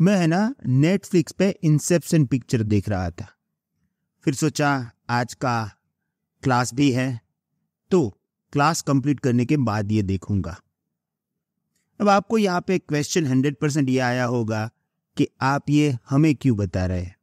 मैं है ना नेटफ्लिक्स पे इंसेप्शन पिक्चर देख रहा था फिर सोचा आज का क्लास भी है तो क्लास कंप्लीट करने के बाद ये देखूंगा अब आपको यहाँ पे क्वेश्चन हंड्रेड परसेंट ये आया होगा कि आप ये हमें क्यों बता रहे हैं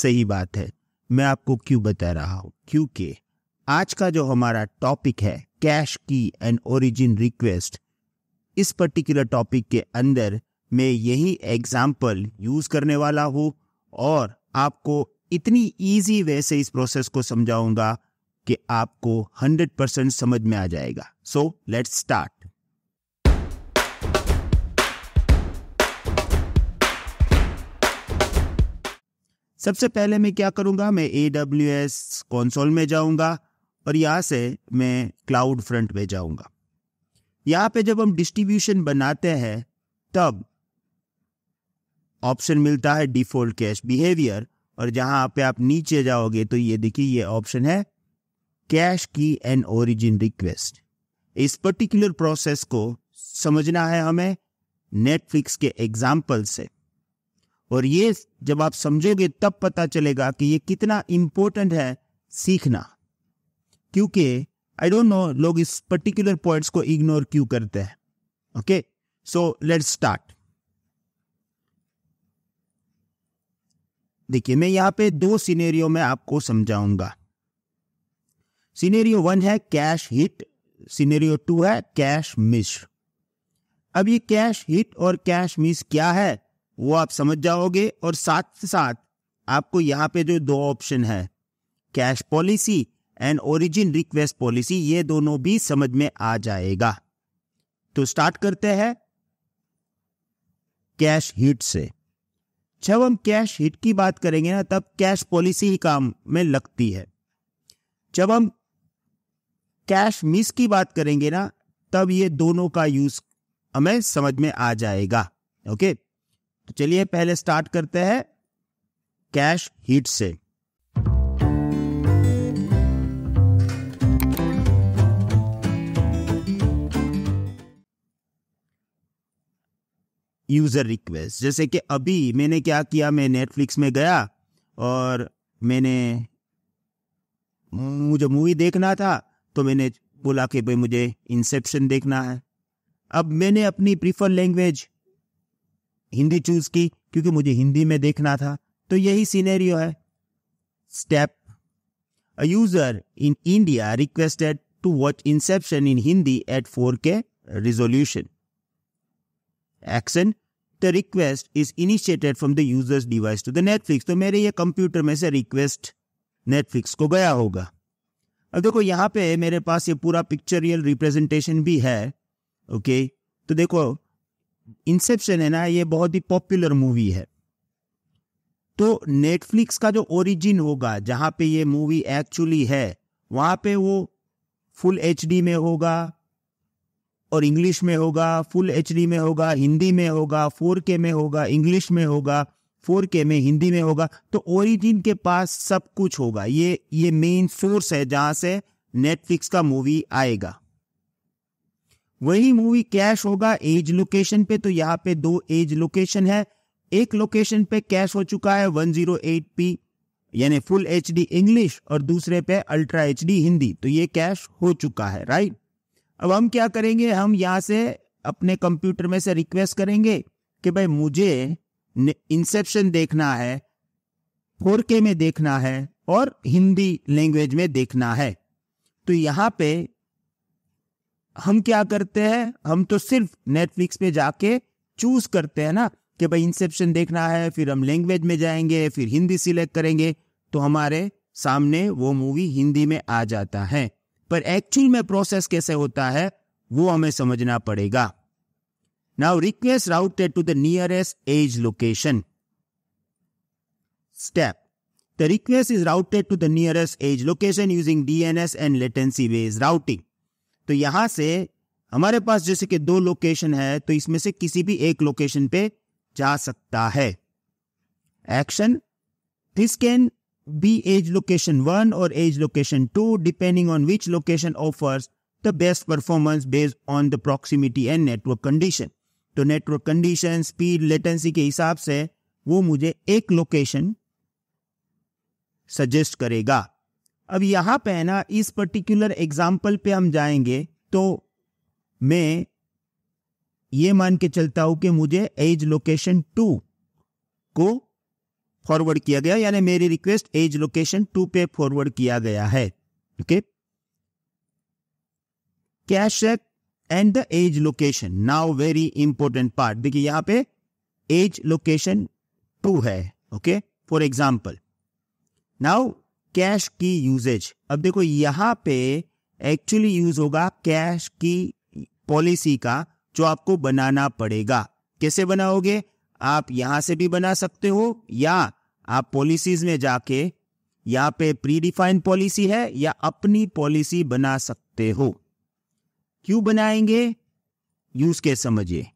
सही बात है मैं आपको क्यों बता रहा हूं क्योंकि आज का जो हमारा टॉपिक है cache key and origin request इस पर्टिकुलर टॉपिक के अंदर मैं यही एग्जाम्पल यूज करने वाला हूँ और आपको इतनी इजी वे से इस प्रोसेस को समझाऊंगा कि आपको 100 परसेंट समझ में आ जाएगा सो लेट्स स्टार्ट सबसे पहले मैं क्या करूंगा मैं ए डब्ल्यू एस कॉन्सोल में जाऊंगा और यहां से मैं क्लाउड फ्रंट में जाऊंगा यहां पे जब हम डिस्ट्रीब्यूशन बनाते हैं तब ऑप्शन मिलता है डिफॉल्ट कैश बिहेवियर और जहां पे आप नीचे जाओगे तो ये देखिए ये ऑप्शन है cache key and origin request इस पर्टिकुलर प्रोसेस को समझना है हमें नेटफ्लिक्स के एग्जाम्पल से और ये जब आप समझोगे तब पता चलेगा कि ये कितना इंपॉर्टेंट है सीखना क्योंकि आई डोंट नो लोग इस पर्टिकुलर पॉइंट्स को इग्नोर क्यों करते हैं ओके सो लेट्स स्टार्ट देखिए मैं यहाँ पे दो सिनेरियो में आपको समझाऊंगा सिनेरियो वन है कैश हिट सिनेरियो टू है कैश मिस अब ये कैश हिट और कैश मिस क्या है वो आप समझ जाओगे और साथ साथ आपको यहाँ पे जो दो ऑप्शन है cache policy and origin request policy ये दोनों भी समझ में आ जाएगा तो स्टार्ट करते हैं कैश हिट से जब हम कैश हिट की बात करेंगे ना तब कैश पॉलिसी ही काम में लगती है जब हम कैश मिस की बात करेंगे ना तब ये दोनों का यूज हमें समझ में आ जाएगा ओके तो चलिए पहले स्टार्ट करते हैं कैश हिट से यूज़र रिक्वेस्ट जैसे कि अभी मैंने क्या किया मैं नेटफ्लिक्स में गया और मैंने मुझे मूवी देखना था तो मैंने बोला कि भाई मुझे इंसेप्शन देखना है अब मैंने अपनी प्रीफर लैंग्वेज हिंदी चूज़ की क्योंकि मुझे हिंदी में देखना था तो यही सीनेरियो है step a user in India requested to watch Inception in Hindi at four K resolution action the request is initiated from the user's device to the Netflix तो मेरे ये कंप्यूटर में से रिक्वेस्ट नेटफ्लिक्स को गया होगा अब देखो यहाँ पे मेरे पास ये पूरा पिक्चरियल रिप्रेजेंटेशन भी है ओके तो देखो इंसेप्शन है ना ये बहुत ही पॉपुलर मूवी है तो नेटफ्लिक्स का जो ओरिजिन होगा जहाँ पे ये मूवी एक्चुअली है वहाँ पे वो फुल एच में होगा और इंग्लिश में होगा फुल एच में होगा हिंदी में होगा फोर के में होगा इंग्लिश में होगा फोर के में हिंदी में होगा तो ओरिजिन के पास सब कुछ होगा ये ये मेन सोर्स है जहां से नेटफ्लिक्स का मूवी आएगा वही मूवी कैश होगा एज लोकेशन पे तो यहाँ पे दो एज लोकेशन है एक लोकेशन पे कैश हो चुका है 108p यानी फुल एच इंग्लिश और दूसरे पे अल्ट्रा एच हिंदी तो ये कैश हो चुका है राइट अब हम क्या करेंगे हम यहाँ से अपने कंप्यूटर में से रिक्वेस्ट करेंगे कि भाई मुझे इंसेप्शन देखना है फोर के में देखना है और हिंदी लैंग्वेज में देखना है तो यहाँ पे हम क्या करते हैं हम तो सिर्फ नेटफ्लिक्स पे जाके चूज करते हैं ना कि भाई इंसेप्शन देखना है फिर हम लैंग्वेज में जाएंगे फिर हिंदी सिलेक्ट करेंगे तो हमारे सामने वो मूवी हिंदी में आ जाता है पर एक्चुअल में प्रोसेस कैसे होता है वो हमें समझना पड़ेगा now request routed to the nearest edge location step the request is routed to the nearest edge location using DNS and latency based routing तो यहां से हमारे पास जैसे कि दो लोकेशन है तो इसमें से किसी भी एक लोकेशन पे जा सकता है action this can be age location 1 or age location 2 depending on which location offers the best performance based on the proximity and network condition. तो नेटवर्क कंडीशन स्पीड लेटेंसी के हिसाब से वो मुझे एक लोकेशन सजेस्ट करेगा अब यहाँ पे है ना इस पर्टिकुलर एग्जाम्पल पे हम जाएंगे तो मैं ये मान के चलता हूँ कि मुझे एज लोकेशन टू को फॉरवर्ड किया गया यानी मेरी रिक्वेस्ट एज लोकेशन टू पे फॉरवर्ड किया गया है okay cache check and the edge location now very important part देखिए यहां पे एज लोकेशन टू है okay for example now cache की यूजेज अब देखो यहां पे एक्चुअली यूज होगा कैश की पॉलिसी का जो आपको बनाना पड़ेगा कैसे बनाओगे आप यहां से भी बना सकते हो या आप पॉलिसीज में जाके यहाँ पे प्री पॉलिसी है या अपनी पॉलिसी बना सकते हो क्यों बनाएंगे यूज के समझिए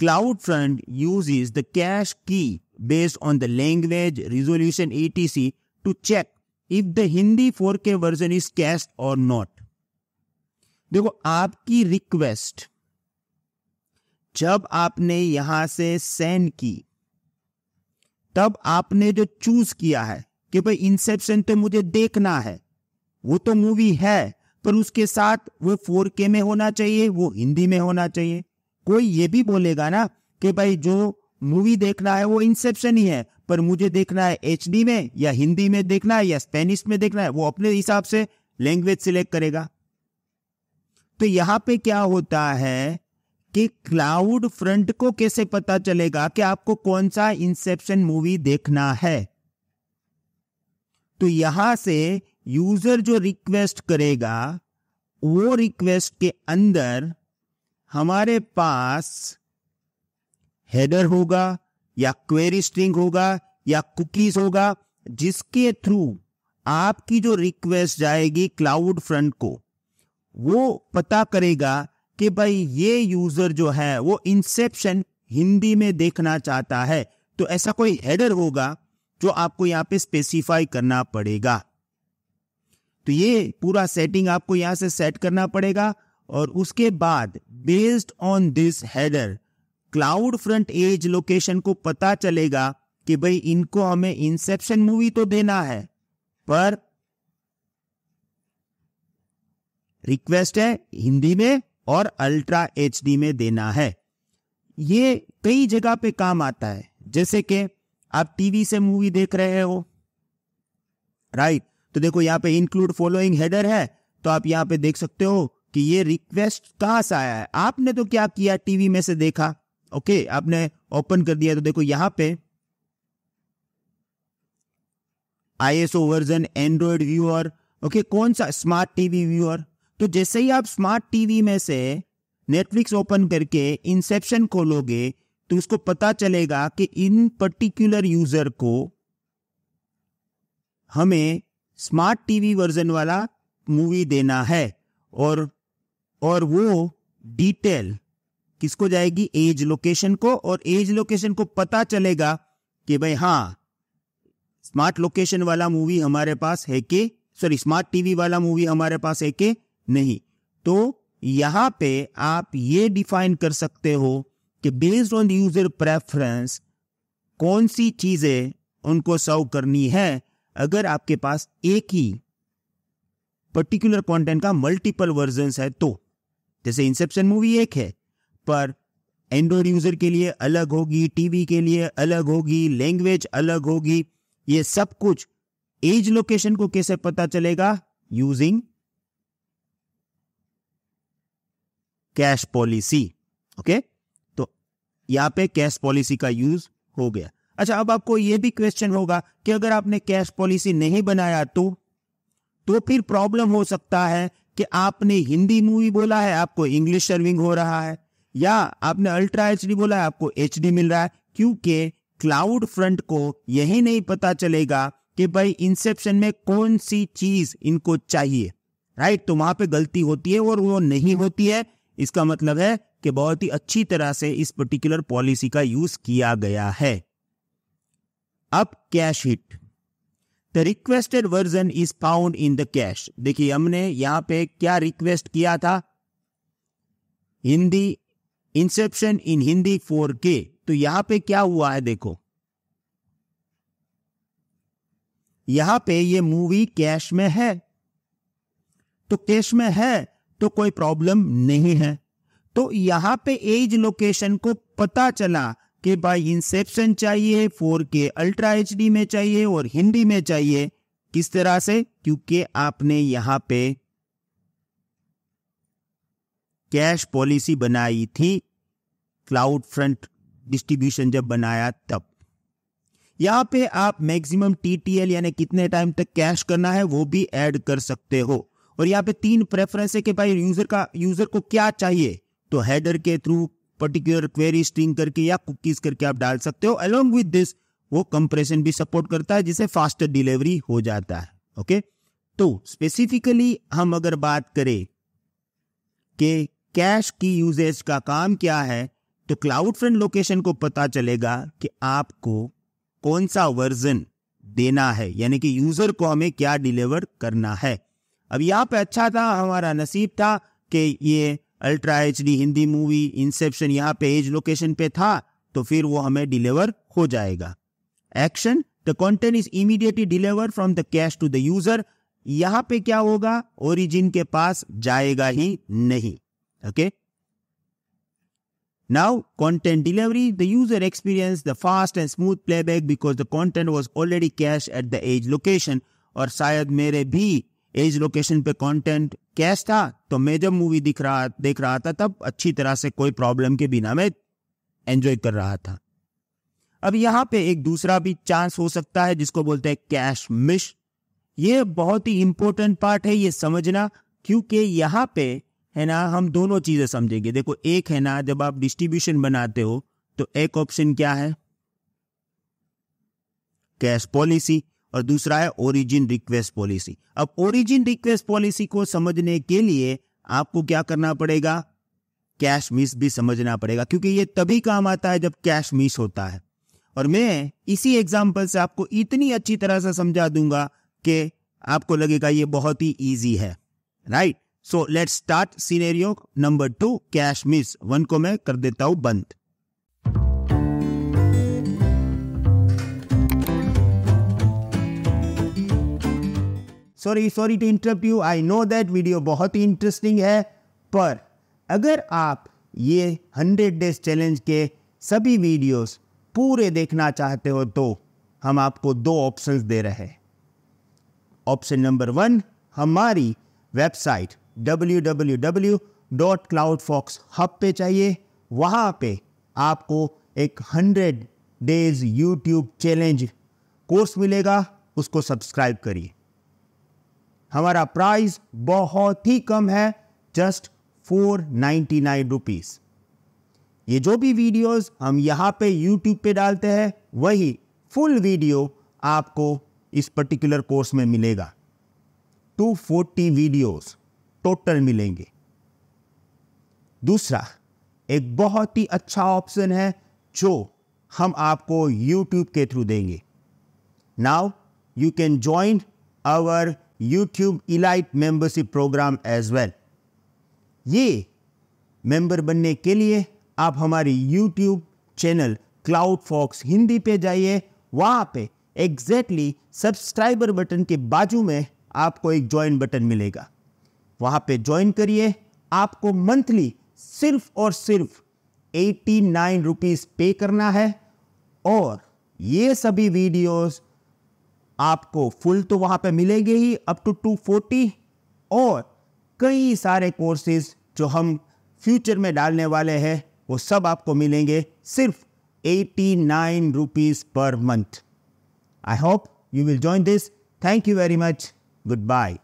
CloudFront uses the cache key based on the language resolution etc to check if the Hindi four K version is cache और नॉट देखो आपकी रिक्वेस्ट जब आपने यहां से सेंड की तब आपने जो चूज किया है कि भाई इंसेप्शन तो मुझे देखना है वो तो मूवी है पर उसके साथ वो फोर के में होना चाहिए वो हिंदी में होना चाहिए कोई ये भी बोलेगा ना कि भाई जो मूवी देखना है वो इंसेप्शन ही है पर मुझे देखना है एच में या हिंदी में देखना है या स्पेनिश में देखना है वो अपने हिसाब से लैंग्वेज सिलेक्ट करेगा तो यहां पे क्या होता है कि क्लाउड फ्रंट को कैसे पता चलेगा कि आपको कौन सा इंसेप्शन मूवी देखना है तो यहां से यूजर जो रिक्वेस्ट करेगा वो रिक्वेस्ट के अंदर हमारे पास हेडर होगा या क्वेरी स्ट्रिंग होगा या कुकीज होगा जिसके थ्रू आपकी जो रिक्वेस्ट जाएगी क्लाउड फ्रंट को वो पता करेगा कि भाई ये यूजर जो है वो इंसेप्शन हिंदी में देखना चाहता है तो ऐसा कोई हेडर होगा जो आपको यहाँ पे स्पेसिफाई करना पड़ेगा तो ये पूरा सेटिंग आपको यहां से सेट करना पड़ेगा और उसके बाद based on this header CloudFront edge location को पता चलेगा कि भाई इनको हमें इंसेप्शन मूवी तो देना है पर रिक्वेस्ट है हिंदी में और अल्ट्रा एच में देना है ये कई जगह पे काम आता है जैसे कि आप टीवी से मूवी देख रहे हो राइट तो देखो यहाँ पे इंक्लूड फॉलोइंग हेडर है तो आप यहाँ पे देख सकते हो कि ये रिक्वेस्ट कहाँ से आया है आपने तो क्या किया टीवी में से देखा ओके आपने ओपन कर दिया तो देखो यहां पे iOS version Android viewer okay कौन सा स्मार्ट टीवी व्यूअर तो जैसे ही आप स्मार्ट टीवी में से नेटफ्लिक्स ओपन करके इंसेप्शन खोलोगे तो उसको पता चलेगा कि इन पर्टिकुलर यूजर को हमें स्मार्ट टीवी वर्जन वाला मूवी देना है और और वो डिटेल किसको जाएगी एज लोकेशन को और एज लोकेशन को पता चलेगा कि भाई हाँ स्मार्ट लोकेशन वाला मूवी हमारे पास है कि सॉरी स्मार्ट टीवी वाला मूवी हमारे पास है कि नहीं तो यहां पे आप ये डिफाइन कर सकते हो कि बेस्ड ऑन यूजर प्रेफरेंस कौन सी चीजें उनको सर्व करनी है अगर आपके पास एक ही पर्टिकुलर कंटेंट का मल्टीपल वर्जन है तो जैसे इंसेप्शन मूवी एक है पर एंड्रॉइड यूजर के लिए अलग होगी टीवी के लिए अलग होगी लैंग्वेज अलग होगी ये सब कुछ एज लोकेशन को कैसे पता चलेगा यूजिंग कैश पॉलिसी ओके तो यहां पे कैश पॉलिसी का यूज हो गया अच्छा अब आपको यह भी क्वेश्चन होगा कि अगर आपने कैश पॉलिसी नहीं बनाया तो तो फिर प्रॉब्लम हो सकता है कि आपने हिंदी मूवी बोला है आपको इंग्लिश सर्विंग हो रहा है या आपने अल्ट्रा एच बोला है आपको एच मिल रहा है क्योंकि क्लाउड फ्रंट को यही नहीं पता चलेगा कि भाई इंसेप्शन में कौन सी चीज इनको चाहिए राइट तो वहां पे गलती होती है और वो नहीं होती है इसका मतलब है कि बहुत ही अच्छी तरह से इस पर्टिकुलर पॉलिसी का यूज किया गया है अब cache hit the requested version is found in the cache देखिए हमने यहां पे क्या रिक्वेस्ट किया था Hindi Inception in Hindi four K तो यहां पे क्या हुआ है देखो यहां पे ये मूवी कैश में है तो कैश में है तो कोई प्रॉब्लम नहीं है तो यहाँ पे एज लोकेशन को पता चला कि भाई इंसेप्शन चाहिए फोर के अल्ट्रा एच में चाहिए और हिंदी में चाहिए किस तरह से क्योंकि आपने यहाँ पे कैश पॉलिसी बनाई थी क्लाउड फ्रंट डिस्ट्रीब्यूशन जब बनाया तब यहाँ पे आप मैक्सिमम टीटीएल यानी कितने टाइम तक कैश करना है वो भी ऐड कर सकते हो और यहाँ पे तीन प्रेफरेंस है कि भाई यूजर का यूजर को क्या चाहिए तो हेडर के थ्रू पर्टिकुलर क्वेरी स्ट्रिंग करके या कुकीज करके आप डाल सकते हो अलोंग विद दिस वो कंप्रेशन भी सपोर्ट करता है जिसे फास्टर डिलीवरी हो जाता है ओके तो स्पेसिफिकली हम अगर बात करें कि कैश की यूजेज का काम क्या है तो क्लाउड फ्रंट लोकेशन को पता चलेगा कि आपको कौन सा वर्जन देना है यानी कि यूजर को हमें क्या डिलीवर करना है अब यहाँ पे अच्छा था हमारा नसीब था कि ये ultra H Hindi movie Inception यहाँ पे एज लोकेशन पे था तो फिर वो हमें डिलीवर हो जाएगा action the content is immediately deliver from the cache to the user यहाँ पे क्या होगा ओरिजिन के पास जाएगा ही नहीं okay now content delivery the user experience the fast and smooth playback because the content was already cache at the edge location और शायद मेरे भी एज लोकेशन पे कंटेंट कैश था तो मैं जब मूवी दिख रहा देख रहा था तब अच्छी तरह से कोई प्रॉब्लम के बिना मैं एंजॉय कर रहा था अब यहाँ पे एक दूसरा भी चांस हो सकता है जिसको बोलते हैं कैश मिश ये बहुत ही इंपॉर्टेंट पार्ट है ये समझना क्योंकि यहाँ पे है ना हम दोनों चीज़ें समझेंगे देखो एक है ना जब आप डिस्ट्रीब्यूशन बनाते हो तो एक ऑप्शन क्या है कैश पॉलिसी और दूसरा है ओरिजिन रिक्वेस्ट पॉलिसी अब ओरिजिन रिक्वेस्ट पॉलिसी को समझने के लिए आपको क्या करना पड़ेगा कैश मिस भी समझना पड़ेगा क्योंकि ये तभी काम आता है जब कैश मिस होता है और मैं इसी एग्जाम्पल से आपको इतनी अच्छी तरह से समझा दूंगा कि आपको लगेगा ये बहुत ही ईजी है right so let start scenario number two cache miss one को मैं कर देता हूं बंद sorry sorry to interrupt you I know that video बहुत ही इंटरेस्टिंग है पर अगर आप ये हंड्रेड डेज चैलेंज के सभी वीडियोस पूरे देखना चाहते हो तो हम आपको दो ऑप्शंस दे रहे हैं ऑप्शन नंबर वन हमारी वेबसाइट हब पे चाहिए वहाँ पे आपको एक hundred days YouTube challenge course मिलेगा उसको सब्सक्राइब करिए हमारा प्राइस बहुत ही कम है just four ninety nine rupees ये जो भी वीडियोस हम यहाँ पे यूट्यूब पे डालते हैं वही फुल वीडियो आपको इस पर्टिकुलर कोर्स में मिलेगा टू फोर्टी वीडियोस टोटल मिलेंगे दूसरा एक बहुत ही अच्छा ऑप्शन है जो हम आपको यूट्यूब के थ्रू देंगे now you can join our YouTube elite membership program as well ये मेंबर बनने के लिए आप हमारी YouTube channel Cloud Fox Hindi पे जाइए वहाँ पे एग्जैक्टली सब्सक्राइबर बटन के बाजू में आपको एक ज्वाइन बटन मिलेगा वहाँ पे ज्वाइन करिए आपको मंथली सिर्फ और सिर्फ एटी नाइन रुपीज़ पे करना है और ये सभी वीडियोस आपको फुल तो वहाँ पे मिलेंगे ही अप टू टू फोर्टी और कई सारे कोर्सेज जो हम फ्यूचर में डालने वाले हैं वो सब आपको मिलेंगे सिर्फ eighty nine rupees per month I hope you will join this thank you very much good bye